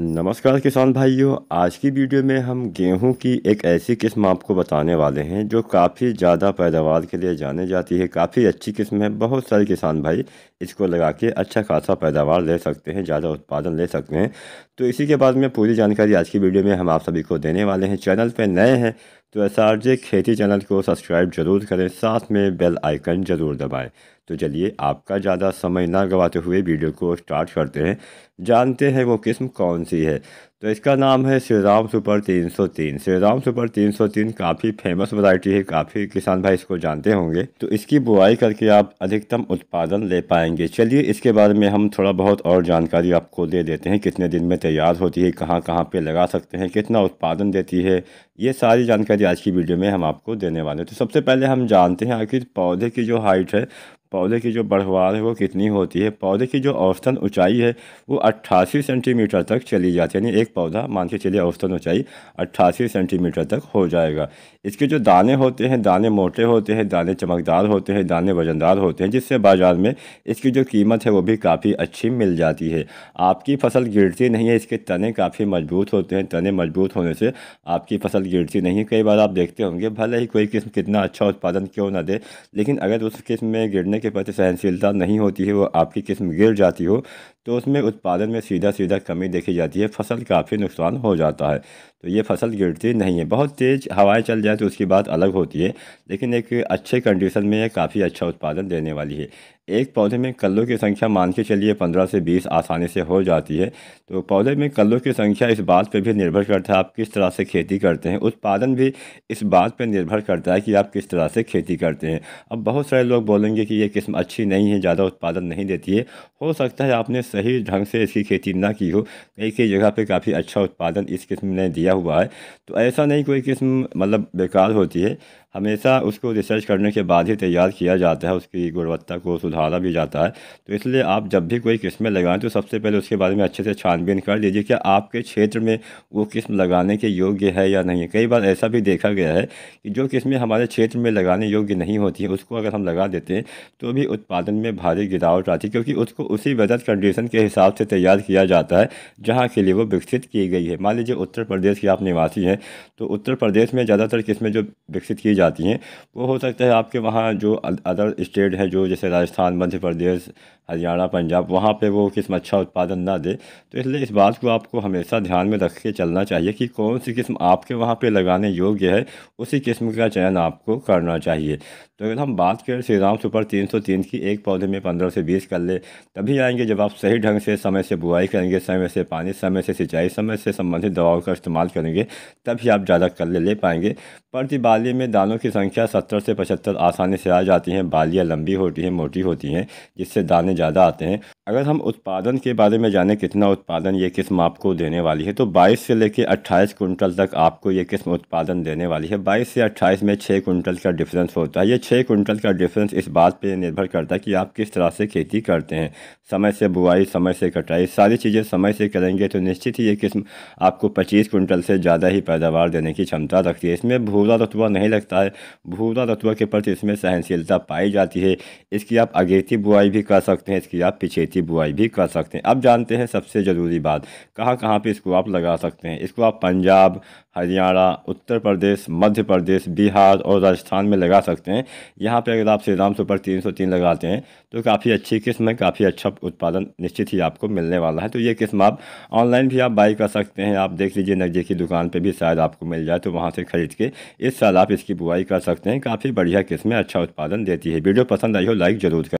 नमस्कार किसान भाइयों आज की वीडियो में हम गेहूं की एक ऐसी किस्म आपको बताने वाले हैं जो काफ़ी ज़्यादा पैदावार के लिए जाने जाती है काफ़ी अच्छी किस्म है बहुत सारे किसान भाई इसको लगा के अच्छा खासा पैदावार ले सकते हैं ज़्यादा उत्पादन ले सकते हैं तो इसी के बाद में पूरी जानकारी आज की वीडियो में हम आप सभी को देने वाले हैं चैनल पर नए हैं तो एस आर जे खेती चैनल को सब्सक्राइब जरूर करें साथ में बेल आइकन ज़रूर दबाएं तो चलिए आपका ज़्यादा समय ना गवाते हुए वीडियो को स्टार्ट करते हैं जानते हैं वो किस्म कौन सी है तो इसका नाम है श्री राम सुपर तीन सौ तीन श्री राम सुपर तीन सौ तीन काफ़ी फेमस वैरायटी है काफ़ी किसान भाई इसको जानते होंगे तो इसकी बुआई करके आप अधिकतम उत्पादन ले पाएंगे चलिए इसके बारे में हम थोड़ा बहुत और जानकारी आपको दे देते हैं कितने दिन में तैयार होती है कहाँ कहाँ पे लगा सकते हैं कितना उत्पादन देती है ये सारी जानकारी आज की वीडियो में हम आपको देने वाले हैं तो सबसे पहले हम जानते हैं आखिर पौधे की जो हाइट है पौधे की जो बढ़वार है वो कितनी होती है पौधे की जो औसतन ऊंचाई है वो अट्ठासी सेंटीमीटर तक चली जाती है यानी एक पौधा मान के चलिए औसतन ऊंचाई अट्ठासी सेंटीमीटर तक हो जाएगा इसके जो दाने होते हैं दाने मोटे होते हैं दाने चमकदार होते हैं दाने वजनदार होते हैं जिससे बाज़ार में इसकी जो कीमत है वो भी काफ़ी अच्छी मिल जाती है आपकी फसल गिरती नहीं है इसके तने काफ़ी मजबूत होते हैं तने मजबूत होने से आपकी फसल गिरती नहीं कई बार आप देखते होंगे भले ही कोई किस्म कितना अच्छा उत्पादन क्यों ना दे लेकिन अगर उस किस्म में गिरने के प्रति सहनशीलता नहीं होती है वो आपकी किस्म गिर जाती हो तो उसमें उत्पादन में सीधा सीधा कमी देखी जाती है फसल काफ़ी नुकसान हो जाता है तो ये फसल गिरती नहीं है बहुत तेज़ हवाएं चल जाए तो उसकी बात अलग होती है लेकिन एक अच्छे कंडीशन में यह काफ़ी अच्छा उत्पादन देने वाली है एक पौधे में कल्लों की संख्या मान के चलिए पंद्रह से बीस आसानी से हो जाती है तो पौधे में कल्लों की संख्या इस बात पर भी निर्भर करता है आप किस तरह से खेती करते हैं उत्पादन भी इस बात पर निर्भर करता है कि आप किस तरह से खेती करते हैं अब बहुत सारे लोग बोलेंगे कि ये किस्म अच्छी नहीं है ज़्यादा उत्पादन नहीं देती है हो सकता है आपने सही ढंग से इसकी खेती ना की हो कई कई जगह पे काफ़ी अच्छा उत्पादन इस किस्म ने दिया हुआ है तो ऐसा नहीं कोई किस्म मतलब बेकार होती है हमेशा उसको रिसर्च करने के बाद ही तैयार किया जाता है उसकी गुणवत्ता को सुधारा भी जाता है तो इसलिए आप जब भी कोई किस्में लगाएं तो सबसे पहले उसके बारे में अच्छे से छानबीन कर लीजिए कि आपके क्षेत्र में वो किस्म लगाने के योग्य है या नहीं कई बार ऐसा भी देखा गया है कि जो किस्में हमारे क्षेत्र में लगाने योग्य नहीं होती हैं उसको अगर हम लगा देते हैं तो भी उत्पादन में भारी गिरावट आती है क्योंकि उसको उसी वेदर कंडीशन के हिसाब से तैयार किया जाता है जहाँ के लिए वो विकसित की गई है मान लीजिए उत्तर प्रदेश के आप निवासी हैं तो उत्तर प्रदेश में ज़्यादातर किस्में जो विकसित की जाती आती हैं वो हो सकता है आपके वहाँ जो अदर स्टेट है जो जैसे राजस्थान मध्य प्रदेश हरियाणा पंजाब वहाँ पे वो किस्म अच्छा उत्पादन ना दे तो इसलिए इस बात को आपको हमेशा ध्यान में रख के चलना चाहिए कि कौन सी किस्म आपके वहाँ पे लगाने योग्य है उसी किस्म का चयन आपको करना चाहिए तो अगर हम बात करें श्री राम सुपर तीन सौ तीन की एक पौधे में पंद्रह से बीस कर ले तभी आएंगे जब आप सही ढंग से समय से बुआई करेंगे समय से पानी समय से सिंचाई समय से संबंधित दवाओं का इस्तेमाल करेंगे तभी आप ज़्यादा कर ले, पाएंगे प्रति बाली में दान दानों की संख्या सत्तर से पचहत्तर आसानी से आ जाती हैं बालियाँ लंबी होती हैं मोटी होती हैं जिससे दाने ज़्यादा आते हैं अगर हम उत्पादन के बारे में जाने कितना उत्पादन ये किस्म आपको देने वाली है तो 22 से लेकर 28 कुंटल तक आपको ये किस्म उत्पादन देने वाली है 22 से 28 में 6 कुंटल का डिफरेंस होता है ये 6 कुंटल का डिफरेंस इस बात पे निर्भर करता है कि आप किस तरह से खेती करते हैं समय से बुआई समय से कटाई सारी चीज़ें समय से करेंगे तो निश्चित ही ये किस्म आपको पच्चीस कुंटल से ज़्यादा ही पैदावार देने की क्षमता रखती है इसमें भूरा रतुआ नहीं लगता है भूरा रतुआ के प्रति इसमें सहनशीलता पाई जाती है इसकी आप अगेती बुआई भी कर सकते हैं इसकी आप पिछेती की बुआई भी कर सकते हैं अब जानते हैं सबसे ज़रूरी बात कहाँ कहाँ पे इसको आप लगा सकते हैं इसको आप पंजाब हरियाणा उत्तर प्रदेश मध्य प्रदेश बिहार और राजस्थान में लगा सकते हैं यहाँ पे अगर आप श्रीराम सुपर तीन सौ तीन लगाते हैं तो काफ़ी अच्छी किस्म है काफ़ी अच्छा उत्पादन निश्चित ही आपको मिलने वाला है तो ये किस्म आप ऑनलाइन भी आप बाई कर सकते हैं आप देख लीजिए नज़दीकी दुकान पर भी शायद आपको मिल जाए तो वहाँ से ख़रीद के इस साल आप इसकी बुआई कर सकते हैं काफ़ी बढ़िया किस्में अच्छा उत्पादन देती है वीडियो पसंद आई हो लाइक ज़रूर करें